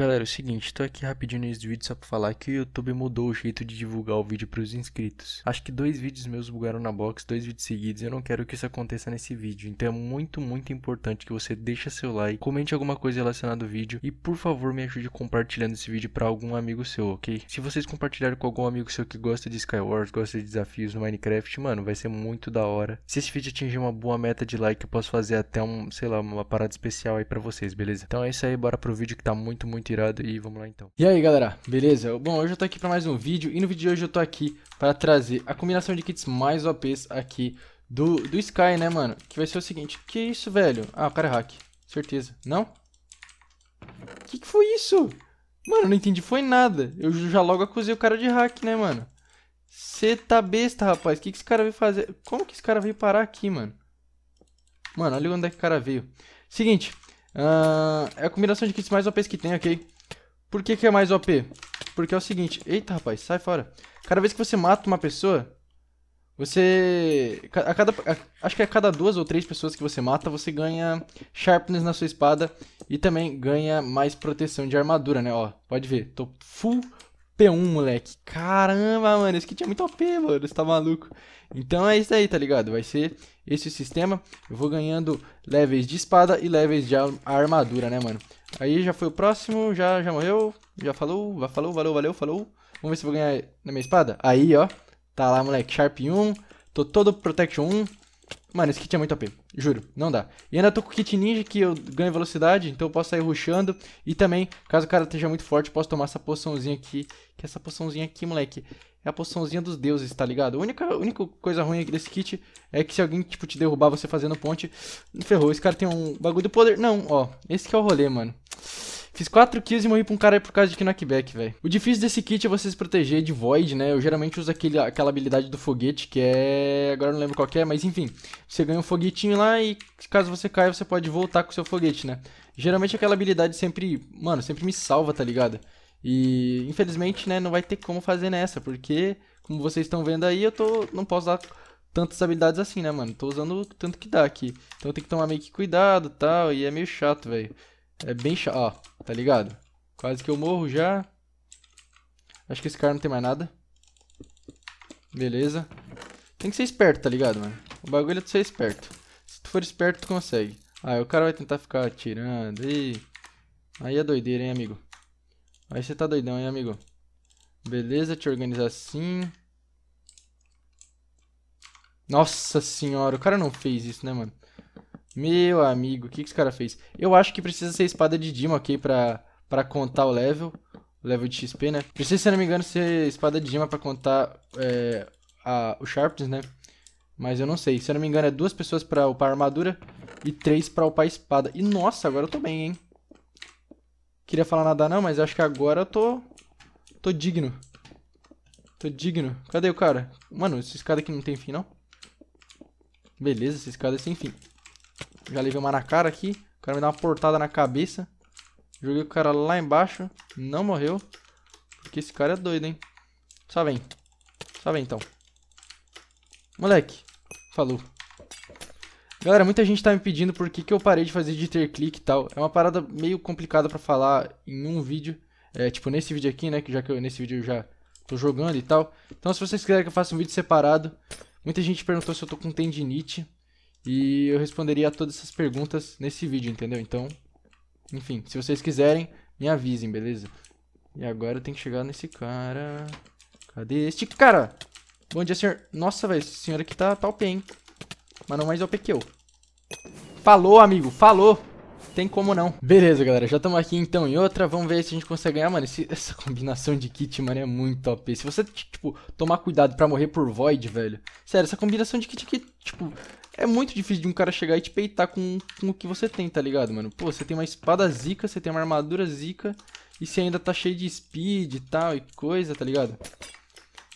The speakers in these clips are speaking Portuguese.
Galera, é o seguinte, tô aqui rapidinho nesse vídeo só pra falar que o YouTube mudou o jeito de divulgar o vídeo pros inscritos. Acho que dois vídeos meus bugaram na box, dois vídeos seguidos, eu não quero que isso aconteça nesse vídeo. Então é muito, muito importante que você deixe seu like, comente alguma coisa relacionada ao vídeo e por favor me ajude compartilhando esse vídeo pra algum amigo seu, ok? Se vocês compartilharem com algum amigo seu que gosta de Skywars, gosta de desafios no Minecraft, mano, vai ser muito da hora. Se esse vídeo atingir uma boa meta de like, eu posso fazer até um, sei lá, uma parada especial aí pra vocês, beleza? Então é isso aí, bora pro vídeo que tá muito, muito e vamos lá então. E aí galera, beleza? Bom, hoje eu tô aqui para mais um vídeo e no vídeo de hoje eu tô aqui para trazer a combinação de kits mais OPs aqui do, do Sky, né mano? Que vai ser o seguinte, que isso velho? Ah, o cara é hack, certeza, não? Que que foi isso? Mano, não entendi foi nada, eu já logo acusei o cara de hack, né mano? Você tá besta, rapaz, o que que esse cara veio fazer? Como que esse cara veio parar aqui, mano? Mano, olha onde é que o cara veio. Seguinte, Uh, é a combinação de kits mais OPs que tem, ok? Por que, que é mais OP? Porque é o seguinte... Eita, rapaz, sai fora. Cada vez que você mata uma pessoa, você... A cada, a, acho que a cada duas ou três pessoas que você mata, você ganha sharpness na sua espada e também ganha mais proteção de armadura, né? Ó, pode ver, tô full P1, moleque. Caramba, mano, esse kit é muito OP, mano, você tá maluco. Então é isso aí, tá ligado? Vai ser esse o sistema. Eu vou ganhando levels de espada e levels de armadura, né, mano? Aí já foi o próximo, já, já morreu, já falou, falou, valeu, valeu, falou. Vamos ver se eu vou ganhar na minha espada. Aí, ó, tá lá, moleque, Sharp 1, tô todo Protection 1. Mano, esse kit é muito apelo juro, não dá. E ainda tô com o kit ninja que eu ganho velocidade, então eu posso sair rushando. E também, caso o cara esteja muito forte, posso tomar essa poçãozinha aqui. Que é essa poçãozinha aqui, moleque, é a poçãozinha dos deuses, tá ligado? A única, única coisa ruim desse kit é que se alguém, tipo, te derrubar você fazendo ponte, ferrou. Esse cara tem um bagulho do poder. Não, ó, esse que é o rolê, mano. Fiz 4 kills e morri pra um cara aí por causa de knockback, velho. O difícil desse kit é você se proteger de Void, né? Eu geralmente uso aquele, aquela habilidade do foguete, que é... Agora não lembro qual é, mas enfim. Você ganha um foguetinho lá e caso você caia, você pode voltar com o seu foguete, né? Geralmente aquela habilidade sempre... Mano, sempre me salva, tá ligado? E infelizmente, né, não vai ter como fazer nessa, porque... Como vocês estão vendo aí, eu tô... Não posso dar tantas habilidades assim, né, mano? Tô usando o tanto que dá aqui. Então tem que tomar meio que cuidado e tal, e é meio chato, velho. É bem chato. Ó, tá ligado? Quase que eu morro já. Acho que esse cara não tem mais nada. Beleza. Tem que ser esperto, tá ligado, mano? O bagulho é tu ser esperto. Se tu for esperto, tu consegue. Ah, o cara vai tentar ficar atirando. Aí, Aí é doideira, hein, amigo? Aí você tá doidão, hein, amigo? Beleza, te organizar assim. Nossa senhora, o cara não fez isso, né, mano? Meu amigo, o que, que esse cara fez? Eu acho que precisa ser espada de Dima, ok? Pra, pra contar o level. O level de XP, né? Precisa, se não me engano, ser espada de Dima pra contar é, a, o Sharpness, né? Mas eu não sei. Se eu não me engano, é duas pessoas pra upar armadura e três pra upar espada. E nossa, agora eu tô bem, hein? Queria falar nada não, mas acho que agora eu tô... Tô digno. Tô digno. Cadê o cara? Mano, essa escada aqui não tem fim, não? Beleza, essa escada é sem fim. Já levei uma na cara aqui. O cara me dá uma portada na cabeça. Joguei o cara lá embaixo. Não morreu. Porque esse cara é doido, hein? Só vem. Só vem, então. Moleque. Falou. Galera, muita gente tá me pedindo por que, que eu parei de fazer de ter clique e tal. É uma parada meio complicada pra falar em um vídeo. É, tipo, nesse vídeo aqui, né? Que já que eu, nesse vídeo eu já tô jogando e tal. Então, se vocês quiserem que eu faça um vídeo separado... Muita gente perguntou se eu tô com tendinite. E eu responderia a todas essas perguntas nesse vídeo, entendeu? Então, enfim, se vocês quiserem, me avisem, beleza? E agora tem que chegar nesse cara. Cadê este cara? Bom dia, senhor. Nossa, velho, esse senhor aqui tá, tá OP, hein? Mas não mais OP que eu. Falou, amigo, falou. Tem como não. Beleza, galera, já estamos aqui então em outra. Vamos ver se a gente consegue ganhar, mano. Esse, essa combinação de kit, mano, é muito OP. Se você, tipo, tomar cuidado pra morrer por Void, velho. Sério, essa combinação de kit aqui, tipo, é muito difícil de um cara chegar e te peitar com, com o que você tem, tá ligado, mano? Pô, você tem uma espada zica, você tem uma armadura zica, e você ainda tá cheio de speed e tal, e coisa, tá ligado?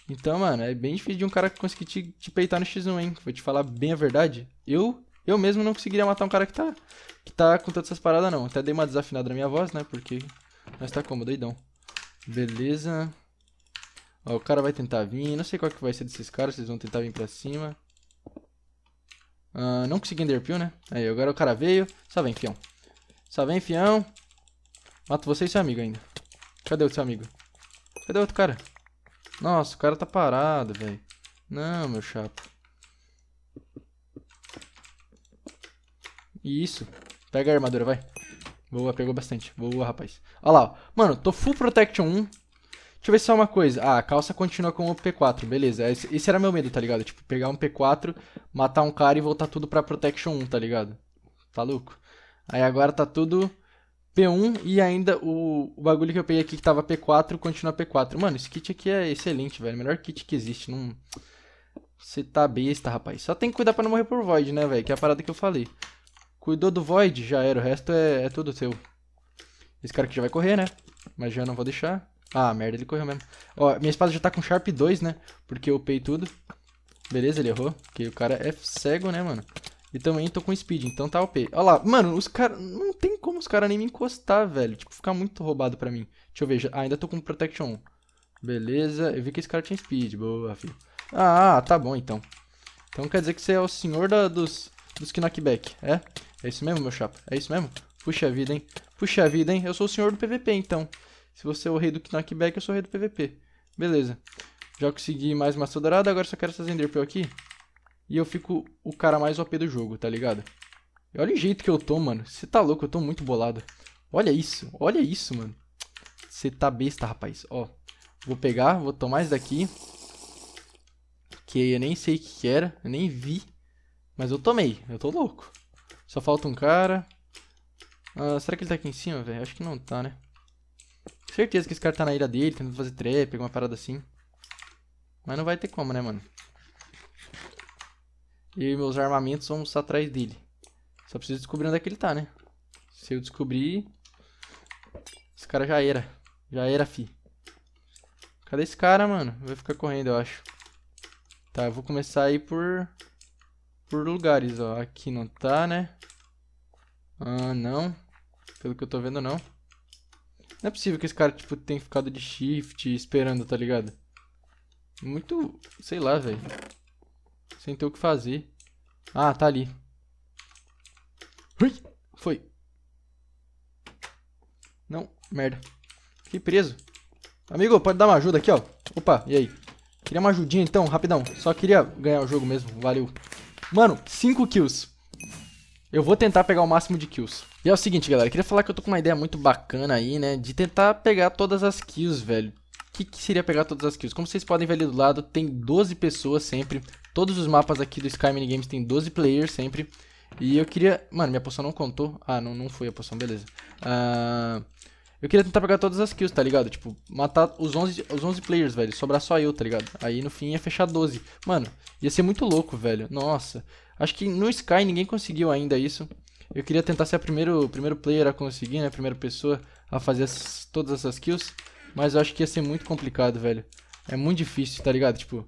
Então, mano, é bem difícil de um cara conseguir te, te peitar no X1, hein? Vou te falar bem a verdade. Eu eu mesmo não conseguiria matar um cara que tá, que tá com todas essas paradas, não. Até dei uma desafinada na minha voz, né? Porque nós tá como, doidão. Beleza. Ó, o cara vai tentar vir. Não sei qual que vai ser desses caras. Vocês vão tentar vir pra cima. Uh, não consegui enderpeel, né? Aí, agora o cara veio. Só vem, fião. Só vem, fião. Mato você e seu amigo ainda. Cadê o seu amigo? Cadê o outro cara? Nossa, o cara tá parado, velho. Não, meu chapa. Isso. Pega a armadura, vai. Boa, pegou bastante. Boa, rapaz. Olha lá, ó. Mano, tô full protection 1. Deixa eu ver só uma coisa. Ah, a calça continua com o P4, beleza. Esse, é esse, era meu medo, tá ligado? Tipo, pegar um P4, matar um cara e voltar tudo pra Protection 1, tá ligado? Tá louco? Aí agora tá tudo P1 e ainda o, o bagulho que eu peguei aqui que tava P4 continua P4. Mano, esse kit aqui é excelente, velho. Melhor kit que existe. Não... Você tá besta, rapaz. Só tem que cuidar pra não morrer por Void, né, velho? Que é a parada que eu falei. Cuidou do Void, já era. O resto é, é tudo seu. Esse cara aqui já vai correr, né? Mas já não vou deixar. Ah, merda, ele correu mesmo. Ó, minha espada já tá com Sharp 2, né? Porque eu upei tudo. Beleza, ele errou. Porque o cara é cego, né, mano? E também tô com speed, então tá OP. Olha lá, mano, os caras... Não tem como os caras nem me encostar, velho. Tipo, ficar muito roubado pra mim. Deixa eu ver, já... ah, ainda tô com Protection 1. Beleza, eu vi que esse cara tinha speed. Boa, filho. Ah, tá bom, então. Então quer dizer que você é o senhor da, dos, dos knockback, é? É isso mesmo, meu chapa? É isso mesmo? Puxa vida, hein? Puxa vida, hein? Eu sou o senhor do PVP, então. Se você é o rei do knockback, eu sou o rei do PVP. Beleza. Já consegui mais maçã dourada, agora só quero essas enderpearl aqui. E eu fico o cara mais OP do jogo, tá ligado? E olha o jeito que eu tô, mano. Você tá louco, eu tô muito bolado. Olha isso, olha isso, mano. Você tá besta, rapaz. Ó, vou pegar, vou tomar mais daqui. Que eu nem sei o que era, eu nem vi. Mas eu tomei, eu tô louco. Só falta um cara. Ah, será que ele tá aqui em cima, velho? Acho que não tá, né? Certeza que esse cara tá na ira dele, tentando fazer trap, alguma parada assim. Mas não vai ter como, né, mano? E meus armamentos vão estar atrás dele. Só preciso descobrir onde é que ele tá, né? Se eu descobrir... Esse cara já era. Já era, fi. Cadê esse cara, mano? Vai ficar correndo, eu acho. Tá, eu vou começar aí por... Por lugares, ó. Aqui não tá, né? Ah, não. Pelo que eu tô vendo, não. Não é possível que esse cara, tipo, tenha ficado de shift esperando, tá ligado? Muito, sei lá, velho. Sem ter o que fazer. Ah, tá ali. Ui, foi. Não, merda. Fiquei preso. Amigo, pode dar uma ajuda aqui, ó. Opa, e aí? Queria uma ajudinha então, rapidão. Só queria ganhar o jogo mesmo, valeu. Mano, 5 kills. Eu vou tentar pegar o máximo de kills. E é o seguinte, galera, queria falar que eu tô com uma ideia muito bacana aí, né, de tentar pegar todas as kills, velho. O que, que seria pegar todas as kills? Como vocês podem ver ali do lado, tem 12 pessoas sempre. Todos os mapas aqui do Sky Minigames tem 12 players sempre. E eu queria... Mano, minha poção não contou. Ah, não, não foi a poção, beleza. Ah... Eu queria tentar pegar todas as kills, tá ligado? Tipo, matar os 11, os 11 players, velho. Sobrar só eu, tá ligado? Aí no fim ia fechar 12. Mano, ia ser muito louco, velho. Nossa. Acho que no Sky ninguém conseguiu ainda isso. Eu queria tentar ser o primeiro, primeiro player a conseguir, né? A primeira pessoa a fazer todas essas kills. Mas eu acho que ia ser muito complicado, velho. É muito difícil, tá ligado? Tipo,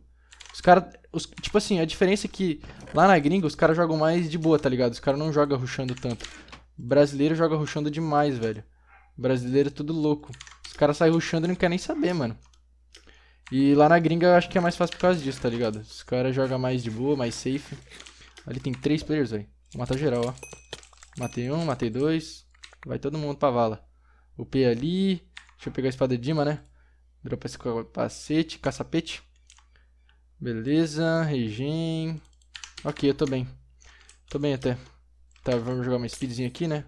os caras. Tipo assim, a diferença é que lá na gringa os caras jogam mais de boa, tá ligado? Os caras não jogam ruxando tanto. Brasileiro joga ruxando demais, velho. Brasileiro é tudo louco. Os caras saem ruxando e não quer nem saber, mano. E lá na gringa eu acho que é mais fácil por causa disso, tá ligado? Os caras jogam mais de boa, mais safe. Ali tem três players, velho. Vou matar geral, ó. Matei um, matei dois. Vai todo mundo pra vala. O P ali. Deixa eu pegar a espada de Dima, né? Dropa esse capacete, caçapete. Beleza, regen. Ok, eu tô bem. Tô bem até. Tá, vamos jogar uma speedzinha aqui, né?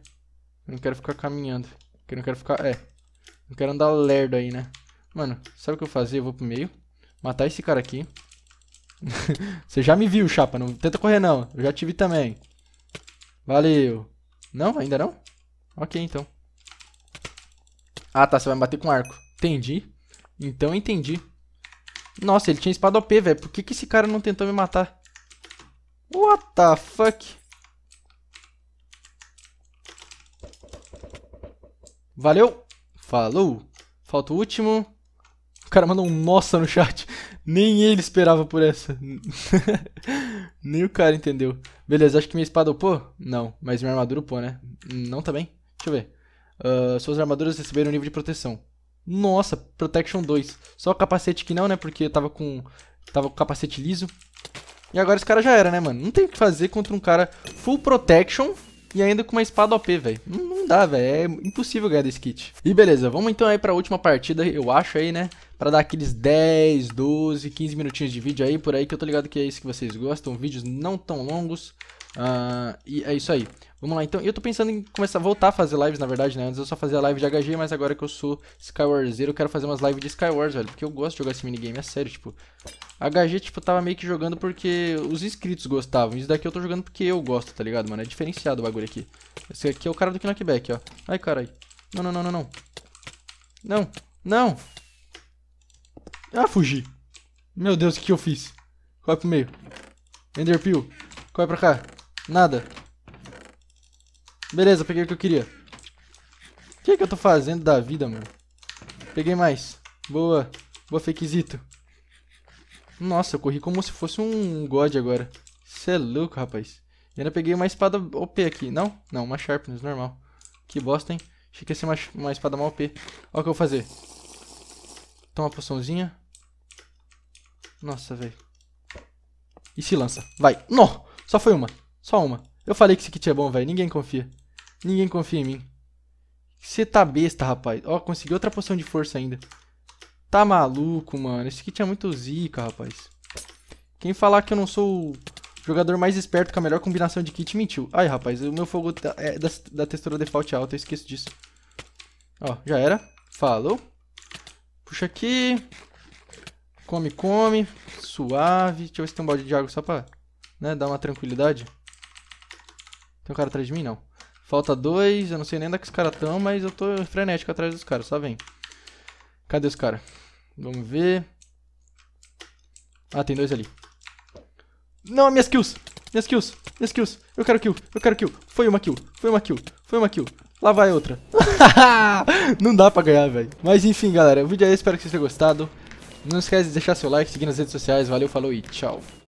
Eu não quero ficar caminhando. Porque eu não quero ficar... É. Não quero andar lerdo aí, né? Mano, sabe o que eu fazer? Eu vou pro meio. Matar esse cara aqui. Você já me viu, chapa. Não tenta correr, não. Eu já te vi também. Valeu. Não? Ainda não? Ok, então. Ah, tá. Você vai bater com arco. Entendi. Então entendi. Nossa, ele tinha espada OP, velho. Por que, que esse cara não tentou me matar? What the fuck? Valeu. Falou. Falta o último. O cara mandou um nossa no chat. Nem ele esperava por essa. Nem o cara entendeu. Beleza, acho que minha espada upou? Não, mas minha armadura upou, né? Não também? Deixa eu ver. Uh, suas armaduras receberam nível de proteção. Nossa, Protection 2. Só o capacete que não, né? Porque eu tava com. Tava com capacete liso. E agora esse cara já era, né, mano? Não tem o que fazer contra um cara full protection e ainda com uma espada OP, velho. Não, não, dá, velho. É impossível ganhar desse kit. E beleza, vamos então aí pra última partida, eu acho aí, né? para dar aqueles 10, 12, 15 minutinhos de vídeo aí por aí, que eu tô ligado que é isso que vocês gostam, vídeos não tão longos. Uh, e é isso aí. Vamos lá, então. Eu tô pensando em começar a voltar a fazer lives, na verdade, né? Antes eu só fazia live de HG, mas agora que eu sou Skyward Zero, eu quero fazer umas lives de Skyward, velho. Porque eu gosto de jogar esse minigame, é sério, tipo. HG, tipo, tava meio que jogando porque os inscritos gostavam. Isso daqui eu tô jogando porque eu gosto, tá ligado, mano? É diferenciado o bagulho aqui. Esse aqui é o cara do Knockback, ó. Ai, caralho. Não, não, não, não, não. Não. Não. Ah, fugi. Meu Deus, o que, eu fiz? Corre é pro meio. Enderpeel. Corre é pra cá. Nada. Beleza, peguei o que eu queria. O que, é que eu tô fazendo da vida, mano? Peguei mais. Boa. Boa, fakezito. Nossa, eu corri como se fosse um god agora. Cê é louco, rapaz. E ainda peguei uma espada OP aqui. Não? Não, uma Sharpness, normal. Que bosta, hein? Achei que ia ser uma, uma espada mal OP. Olha o que eu vou fazer. Toma poçãozinha. Nossa, velho. E se lança. Vai. Não! Só foi uma. Só uma. Eu falei que esse kit é bom, velho. Ninguém confia. Ninguém confia em mim. Você tá besta, rapaz. Ó, consegui outra poção de força ainda. Tá maluco, mano. Esse kit é muito zica, rapaz. Quem falar que eu não sou o jogador mais esperto com a melhor combinação de kit, mentiu. Ai, rapaz, o meu fogo tá- é da, da textura default alta. Eu esqueço disso. Ó, já era. Falou. Puxa aqui. Come, come. Suave. Deixa eu ver se tem um balde de água só pra né, dar uma tranquilidade. Tem um cara atrás de mim? Não. Falta dois. Eu não sei nem onde é que os caras estão, mas eu tô frenético atrás dos caras. Só vem. Cadê os caras? Vamos ver. Ah, tem dois ali. Não, minhas kills! Minhas kills! Minhas kills! Eu quero kill! Eu quero kill! Foi uma kill! Foi uma kill! Foi uma kill! Lá vai outra. não dá pra ganhar, velho. Mas enfim, galera. O vídeo é esse. Espero que vocês tenham gostado. Não esquece de deixar seu like, seguir nas redes sociais. Valeu, falou e tchau.